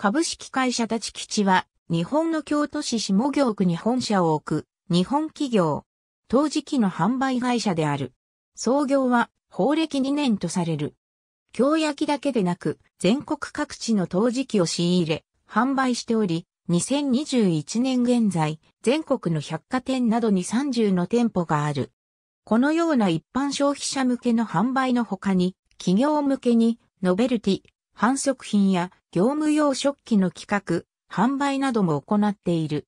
株式会社立基地は、日本の京都市下京区に本社を置く、日本企業、陶磁器の販売会社である。創業は、法暦2年とされる。京焼だけでなく、全国各地の陶磁器を仕入れ、販売しており、2021年現在、全国の百貨店などに30の店舗がある。このような一般消費者向けの販売の他に、企業向けに、ノベルティ、販促品や業務用食器の企画、販売なども行っている。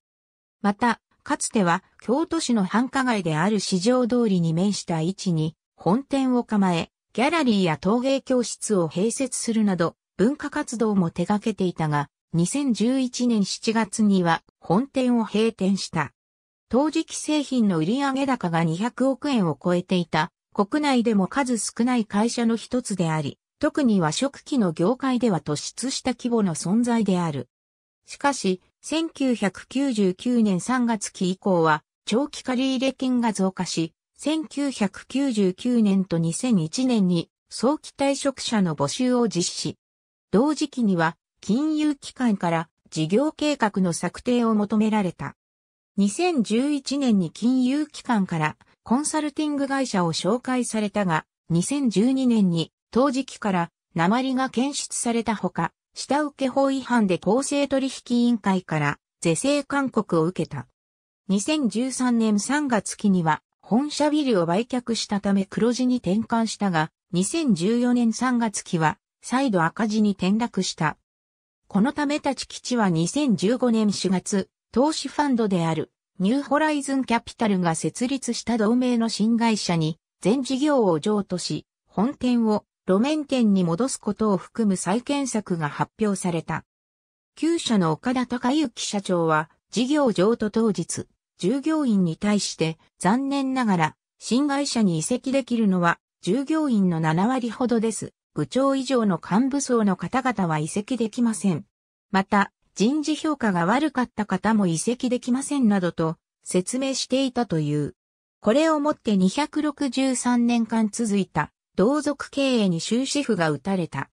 また、かつては京都市の繁華街である市場通りに面した位置に本店を構え、ギャラリーや陶芸教室を併設するなど文化活動も手掛けていたが、2011年7月には本店を閉店した。陶磁器製品の売上高が200億円を超えていた国内でも数少ない会社の一つであり、特に和食器の業界では突出した規模の存在である。しかし、1999年3月期以降は、長期借入金が増加し、1999年と2001年に早期退職者の募集を実施。同時期には金融機関から事業計画の策定を求められた。2011年に金融機関からコンサルティング会社を紹介されたが、2012年に当時期から鉛が検出されたほか、下請法違反で公正取引委員会から是正勧告を受けた。2013年3月期には本社ビルを売却したため黒字に転換したが、2014年3月期は再度赤字に転落した。このため立ち基地は2015年4月、投資ファンドであるニューホライズンキャピタルが設立した同盟の新会社に全事業を譲渡し、本店を路面店に戻すことを含む再建策が発表された。旧社の岡田隆之社長は、事業譲渡当日、従業員に対して残念ながら新会社に移籍できるのは従業員の7割ほどです。部長以上の幹部層の方々は移籍できません。また、人事評価が悪かった方も移籍できませんなどと説明していたという。これをもって263年間続いた同族経営に終止符が打たれた。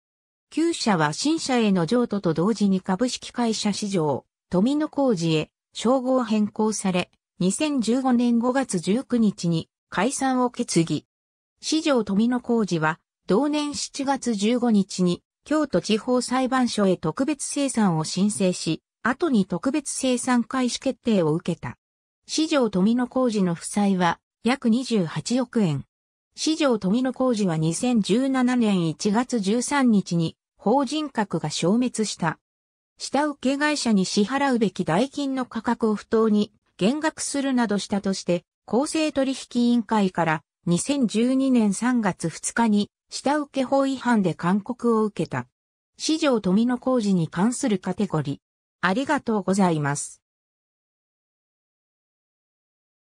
旧社は新社への譲渡と同時に株式会社市場、富野工事へ、称号変更され、2015年5月19日に解散を決議。市場富野工事は、同年7月15日に、京都地方裁判所へ特別生産を申請し、後に特別生産開始決定を受けた。市場富野工事の負債は、約28億円。市場富野工事は2017年1月13日に法人格が消滅した。下請け会社に支払うべき代金の価格を不当に減額するなどしたとして、公正取引委員会から2012年3月2日に下請法違反で勧告を受けた。市場富野工事に関するカテゴリー。ありがとうございます。